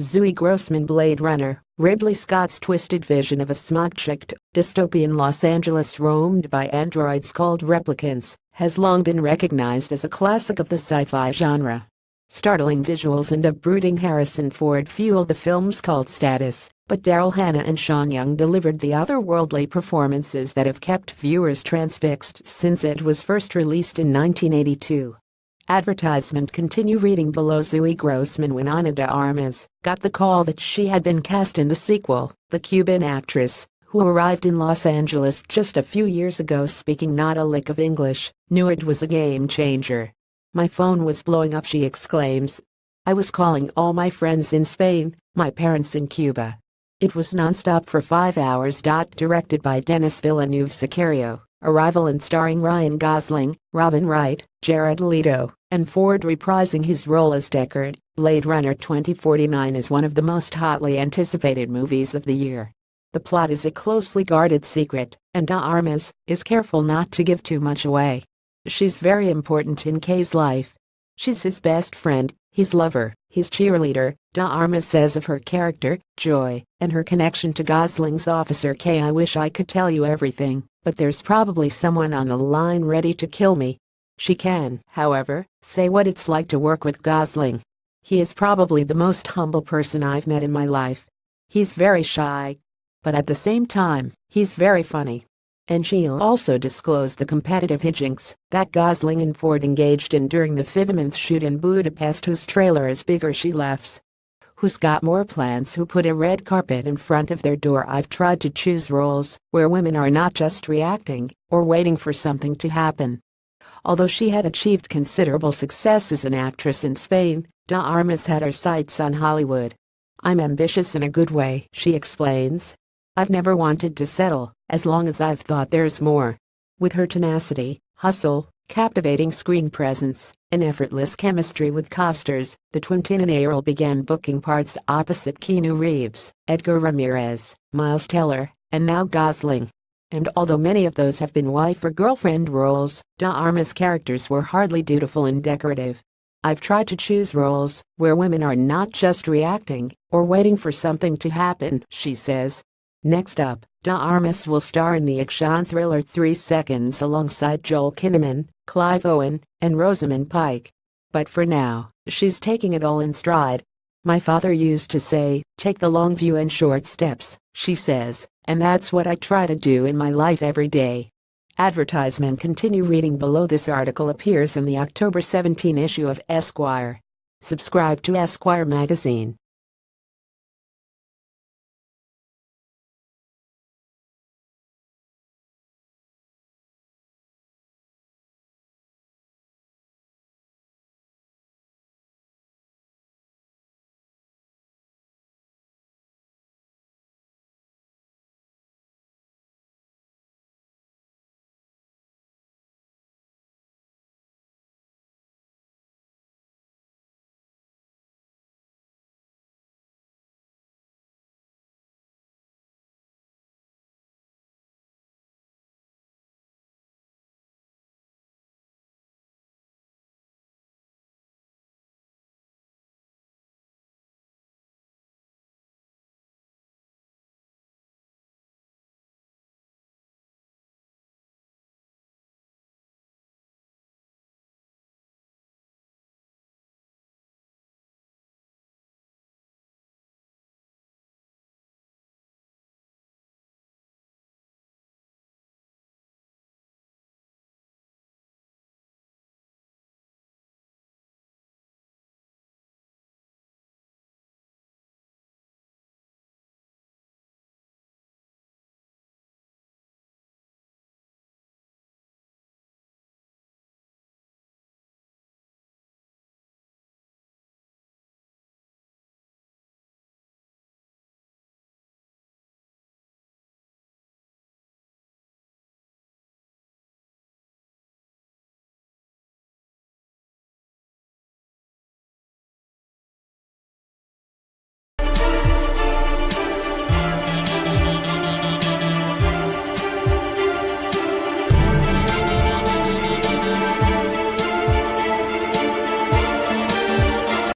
Zooey Grossman Blade Runner, Ridley Scott's twisted vision of a smog-checked, dystopian Los Angeles roamed by androids called replicants, has long been recognized as a classic of the sci-fi genre. Startling visuals and a brooding Harrison Ford fueled the film's cult status, but Daryl Hannah and Sean Young delivered the otherworldly performances that have kept viewers transfixed since it was first released in 1982. Advertisement Continue reading below Zoe Grossman Ana de Armas got the call that she had been cast in the sequel, the Cuban actress, who arrived in Los Angeles just a few years ago speaking not a lick of English, knew it was a game changer. My phone was blowing up she exclaims. I was calling all my friends in Spain, my parents in Cuba. It was nonstop for five hours. Directed by Denis Villeneuve Sicario Arrival and starring Ryan Gosling, Robin Wright, Jared Leto, and Ford reprising his role as Deckard, Blade Runner 2049 is one of the most hotly anticipated movies of the year. The plot is a closely guarded secret, and De Armas is careful not to give too much away. She's very important in Kay's life. She's his best friend, his lover, his cheerleader, Da'arma says of her character, Joy, and her connection to Gosling's Officer K. I wish I could tell you everything, but there's probably someone on the line ready to kill me. She can, however, say what it's like to work with Gosling. He is probably the most humble person I've met in my life. He's very shy. But at the same time, he's very funny and she'll also disclose the competitive hijinks that Gosling and Ford engaged in during the Fifth shoot in Budapest whose trailer is bigger she laughs. Who's got more plans who put a red carpet in front of their door I've tried to choose roles where women are not just reacting or waiting for something to happen. Although she had achieved considerable success as an actress in Spain, Da Armas had her sights on Hollywood. I'm ambitious in a good way, she explains. I've never wanted to settle as long as I've thought there's more. With her tenacity, hustle, captivating screen presence, and effortless chemistry with costers, the Twintin and Errol began booking parts opposite Keanu Reeves, Edgar Ramirez, Miles Teller, and now Gosling. And although many of those have been wife or girlfriend roles, Daarma's Arma's characters were hardly dutiful and decorative. I've tried to choose roles where women are not just reacting or waiting for something to happen, she says, Next up, Da Armas will star in the action thriller Three Seconds alongside Joel Kinnaman, Clive Owen, and Rosamund Pike. But for now, she's taking it all in stride. My father used to say, take the long view and short steps, she says, and that's what I try to do in my life every day. Advertisement continue reading below this article appears in the October 17 issue of Esquire. Subscribe to Esquire magazine.